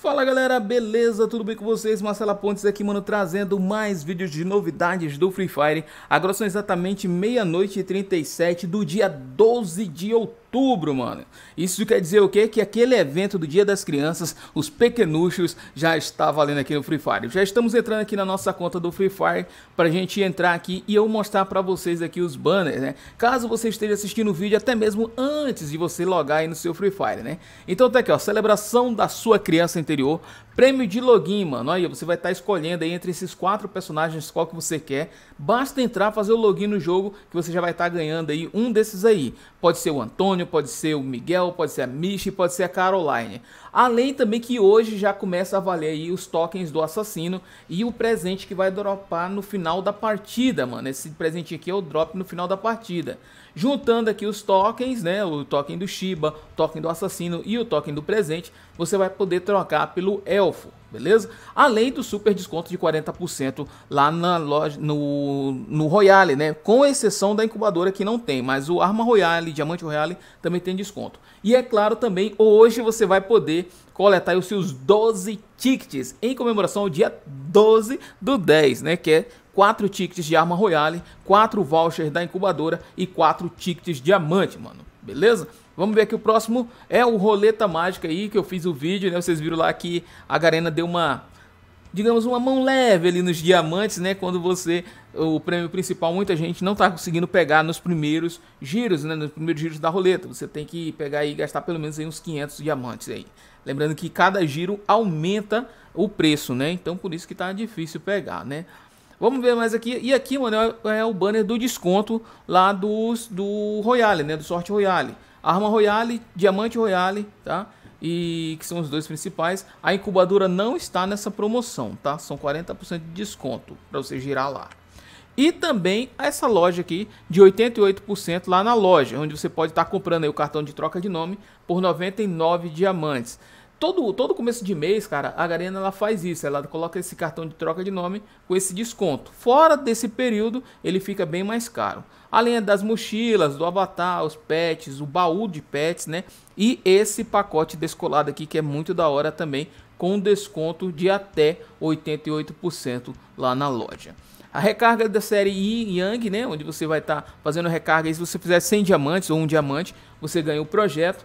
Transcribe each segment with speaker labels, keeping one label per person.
Speaker 1: Fala galera, beleza? Tudo bem com vocês? Marcela Pontes aqui, mano, trazendo mais vídeos de novidades do Free Fire. Agora são exatamente meia-noite e 37 do dia 12 de outubro outubro, mano. Isso quer dizer o quê? Que aquele evento do Dia das Crianças, os pequenuchos, já está valendo aqui no Free Fire. Já estamos entrando aqui na nossa conta do Free Fire para a gente entrar aqui e eu mostrar para vocês aqui os banners, né? Caso você esteja assistindo o vídeo até mesmo antes de você logar aí no seu Free Fire, né? Então tá aqui, ó, celebração da sua criança interior, prêmio de login, mano. Aí você vai estar tá escolhendo aí entre esses quatro personagens qual que você quer. Basta entrar, fazer o login no jogo que você já vai estar tá ganhando aí um desses aí. Pode ser o Antônio Antônio, pode ser o Miguel, pode ser a Michi, pode ser a Caroline. Além também que hoje já começa a valer aí os tokens do assassino e o presente que vai dropar no final da partida, mano. Esse presente aqui é o drop no final da partida. Juntando aqui os tokens, né, o token do Shiba, o token do assassino e o token do presente, você vai poder trocar pelo elfo, beleza? Além do super desconto de 40% lá na loja, no, no Royale, né? Com exceção da incubadora que não tem, mas o Arma Royale, Diamante Royale também tem desconto. E é claro também, hoje você vai poder você coletar os seus 12 tickets em comemoração ao dia 12 do 10, né? Que é 4 tickets de arma royale, 4 vouchers da incubadora e 4 tickets diamante, mano. Beleza? Vamos ver aqui o próximo é o roleta mágica aí que eu fiz o vídeo, né? Vocês viram lá que a Garena deu uma digamos, uma mão leve ali nos diamantes, né? Quando você. O prêmio principal, muita gente não está conseguindo pegar nos primeiros giros, né? Nos primeiros giros da roleta. Você tem que pegar e gastar pelo menos aí uns 500 diamantes aí. Lembrando que cada giro aumenta o preço, né? Então por isso que tá difícil pegar, né? Vamos ver mais aqui. E aqui, mano, é, é o banner do desconto lá dos, do Royale, né? Do Sorte Royale. Arma Royale, Diamante Royale, tá? e que são os dois principais. A incubadora não está nessa promoção, tá? São 40% de desconto para você girar lá. E também essa loja aqui de 88% lá na loja, onde você pode estar tá comprando o cartão de troca de nome por 99 diamantes. Todo, todo começo de mês, cara, a Garena ela faz isso, ela coloca esse cartão de troca de nome com esse desconto. Fora desse período, ele fica bem mais caro além das mochilas, do avatar, os pets, o baú de pets, né? E esse pacote descolado aqui que é muito da hora também, com desconto de até 88% lá na loja. A recarga da série Yi Yang, né, onde você vai estar tá fazendo recarga, e se você fizer 100 diamantes ou um diamante, você ganha o projeto.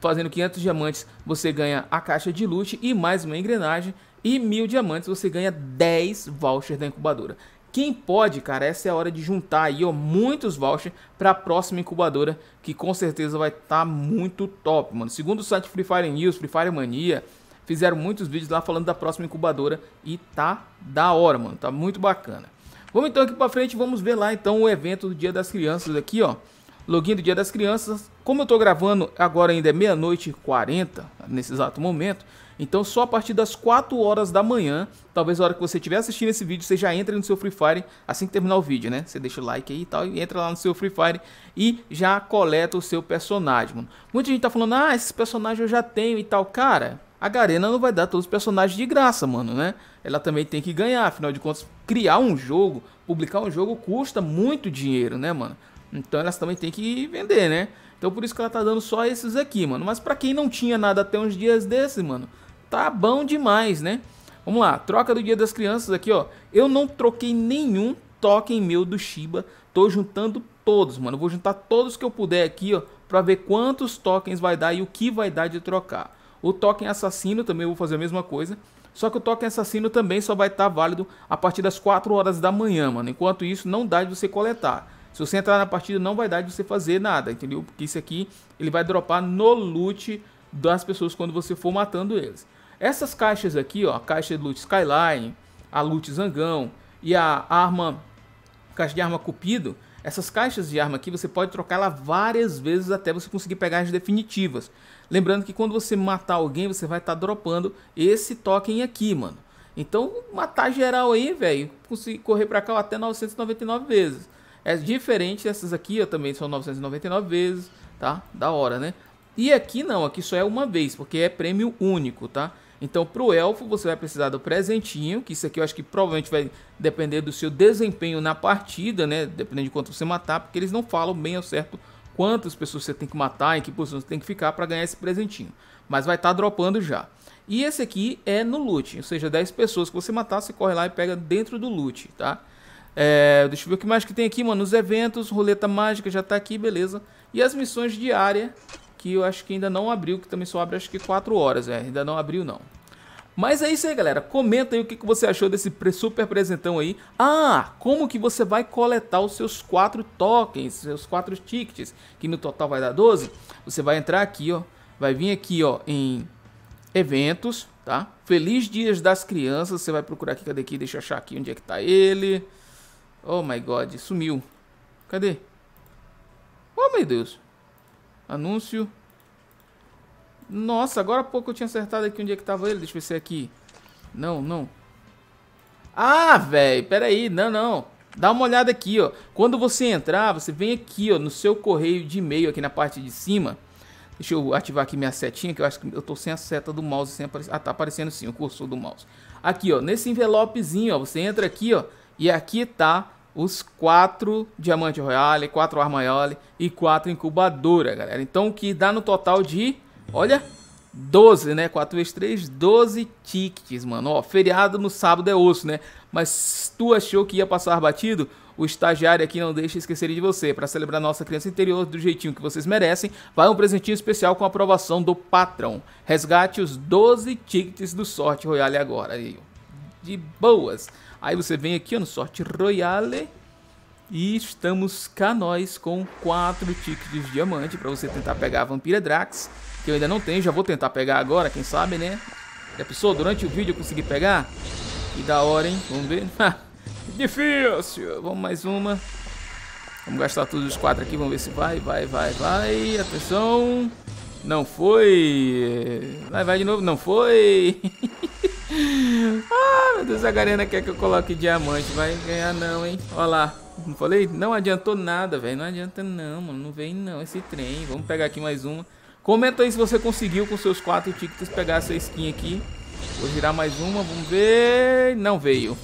Speaker 1: Fazendo 500 diamantes, você ganha a caixa de loot e mais uma engrenagem. E mil diamantes, você ganha 10 vouchers da incubadora. Quem pode, cara, essa é a hora de juntar aí, ó, muitos vouchers para a próxima incubadora, que com certeza vai estar tá muito top, mano. Segundo o site Free Fire News, Free Fire Mania, fizeram muitos vídeos lá falando da próxima incubadora e tá da hora, mano, tá muito bacana. Vamos então aqui para frente, vamos ver lá então o evento do Dia das Crianças aqui, ó login do Dia das Crianças. Como eu estou gravando agora ainda é meia-noite e 40, nesse exato momento, então só a partir das 4 horas da manhã, talvez a hora que você estiver assistindo esse vídeo, você já entra no seu Free Fire assim que terminar o vídeo, né? Você deixa o like aí e tal, e entra lá no seu Free Fire e já coleta o seu personagem, mano. Muita gente tá falando, ah, esses personagens eu já tenho e tal. Cara, a Garena não vai dar todos os personagens de graça, mano, né? Ela também tem que ganhar, afinal de contas, criar um jogo, publicar um jogo custa muito dinheiro, né, mano? Então elas também têm que vender, né? Então por isso que ela tá dando só esses aqui, mano. Mas para quem não tinha nada até uns dias desses, mano, tá bom demais, né? Vamos lá, troca do Dia das Crianças aqui, ó. Eu não troquei nenhum token meu do Shiba. Tô juntando todos, mano. Vou juntar todos que eu puder aqui, ó, para ver quantos tokens vai dar e o que vai dar de trocar. O token assassino também eu vou fazer a mesma coisa. Só que o token assassino também só vai estar tá válido a partir das 4 horas da manhã, mano. Enquanto isso, não dá de você coletar. Se você entrar na partida, não vai dar de você fazer nada, entendeu? Porque isso aqui, ele vai dropar no loot das pessoas quando você for matando eles. Essas caixas aqui, ó, a caixa de loot Skyline, a loot Zangão e a arma, caixa de arma Cupido, essas caixas de arma aqui você pode trocar ela várias vezes até você conseguir pegar as definitivas. Lembrando que quando você matar alguém, você vai estar tá dropando esse token aqui, mano. Então, matar geral aí, velho, conseguir correr para cá até 999 vezes. É diferente, essas aqui ó, também são 999 vezes, tá? Da hora, né? E aqui não, aqui só é uma vez, porque é prêmio único, tá? Então, para o elfo, você vai precisar do presentinho, que isso aqui eu acho que provavelmente vai depender do seu desempenho na partida, né? Dependendo de quanto você matar, porque eles não falam bem ao certo quantas pessoas você tem que matar, em que posição você tem que ficar para ganhar esse presentinho. Mas vai estar tá dropando já. E esse aqui é no loot, ou seja, 10 pessoas que você matar, você corre lá e pega dentro do loot, tá? É, deixa eu ver o que mais que tem aqui, mano. Os eventos, roleta mágica já tá aqui, beleza. E as missões diárias, que eu acho que ainda não abriu, que também só abre acho que 4 horas, é. Ainda não abriu, não. Mas é isso aí, galera. Comenta aí o que, que você achou desse super presentão aí. Ah, como que você vai coletar os seus 4 tokens, seus 4 tickets, que no total vai dar 12. Você vai entrar aqui, ó. Vai vir aqui, ó, em eventos, tá? Feliz Dias das Crianças. Você vai procurar aqui, cadê aqui? Deixa eu achar aqui onde é que tá ele. Oh my god, sumiu. Cadê? Oh meu Deus. Anúncio. Nossa, agora há pouco eu tinha acertado aqui onde é que tava ele. Deixa eu ver se é aqui. Não, não. Ah, velho, peraí. Não, não. Dá uma olhada aqui, ó. Quando você entrar, você vem aqui, ó, no seu correio de e-mail, aqui na parte de cima. Deixa eu ativar aqui minha setinha, que eu acho que eu tô sem a seta do mouse. Sem Ah, tá aparecendo sim o cursor do mouse. Aqui, ó, nesse envelopezinho, ó, você entra aqui, ó. E aqui tá os quatro diamante royale, quatro armaiole e quatro incubadora, galera. Então o que dá no total de, olha, 12, né? 4 vezes 3, 12 tickets, mano. Ó, feriado no sábado é osso, né? Mas tu achou que ia passar batido? O estagiário aqui não deixa esquecer de você. Para celebrar nossa criança interior do jeitinho que vocês merecem, vai um presentinho especial com a aprovação do patrão. Resgate os 12 tickets do Sorte Royale agora. De boas. Aí você vem aqui ó, no Sorte Royale. E estamos cá nós com quatro tickets de diamante para você tentar pegar a Vampira Drax, que eu ainda não tenho, já vou tentar pegar agora, quem sabe, né? Já pensou? Durante o vídeo eu consegui pegar? Que da hora, hein? Vamos ver. Difícil! Vamos mais uma. Vamos gastar todos os quatro aqui, vamos ver se vai, vai, vai, vai. Atenção! Não foi! Vai, vai de novo, não foi! Meu Deus, a Garena quer que eu coloque diamante. Vai ganhar não, hein? Olha lá. Não falei? Não adiantou nada, velho. Não adianta não, mano. Não vem não esse trem. Vamos pegar aqui mais uma. Comenta aí se você conseguiu com seus quatro tickets pegar essa skin aqui. Vou girar mais uma, vamos ver... Não veio.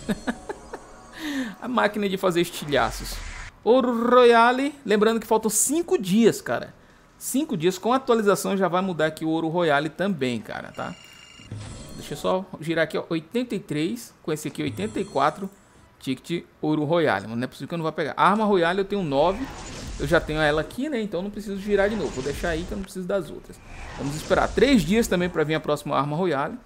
Speaker 1: a máquina de fazer estilhaços. Ouro Royale, lembrando que faltam cinco dias, cara. Cinco dias, com atualização já vai mudar aqui o Ouro Royale também, cara, tá? Deixa eu só girar aqui, ó. 83, com esse aqui, 84. Ticket Ouro Royale. Não é possível que eu não vá pegar. Arma Royale eu tenho 9. Eu já tenho ela aqui, né? Então não preciso girar de novo. Vou deixar aí que eu não preciso das outras. Vamos esperar 3 dias também para vir a próxima Arma Royale.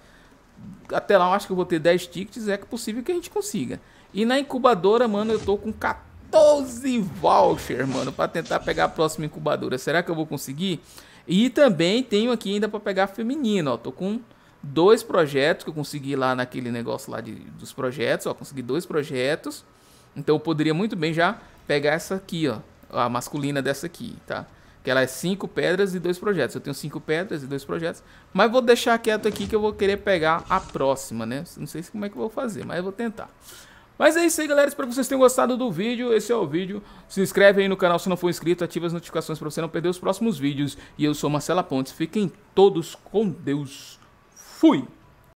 Speaker 1: Até lá eu acho que eu vou ter 10 tickets. É possível que a gente consiga. E na incubadora, mano, eu tô com 14 voucher, mano. Para tentar pegar a próxima incubadora. Será que eu vou conseguir? E também tenho aqui ainda para pegar feminino, ó. Tô com dois projetos que eu consegui lá naquele negócio lá de, dos projetos, ó, consegui dois projetos. Então eu poderia muito bem já pegar essa aqui, ó, a masculina dessa aqui, tá? Que ela é cinco pedras e dois projetos. Eu tenho cinco pedras e dois projetos, mas vou deixar quieto aqui que eu vou querer pegar a próxima, né? Não sei como é que eu vou fazer, mas eu vou tentar. Mas é isso aí, galera. Espero que vocês tenham gostado do vídeo. Esse é o vídeo. Se inscreve aí no canal se não for inscrito. Ativa as notificações para você não perder os próximos vídeos. E eu sou Marcela Pontes. Fiquem todos com Deus. Fui!